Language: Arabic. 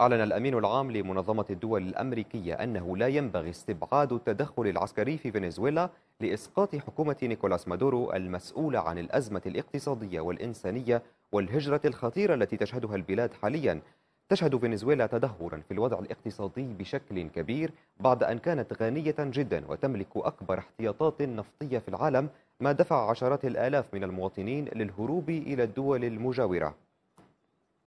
أعلن الأمين العام لمنظمة الدول الأمريكية أنه لا ينبغي استبعاد التدخل العسكري في فنزويلا لإسقاط حكومة نيكولاس مادورو المسؤولة عن الأزمة الاقتصادية والإنسانية والهجرة الخطيرة التي تشهدها البلاد حاليا تشهد فنزويلا تدهورا في الوضع الاقتصادي بشكل كبير بعد أن كانت غنية جدا وتملك أكبر احتياطات نفطية في العالم ما دفع عشرات الآلاف من المواطنين للهروب إلى الدول المجاورة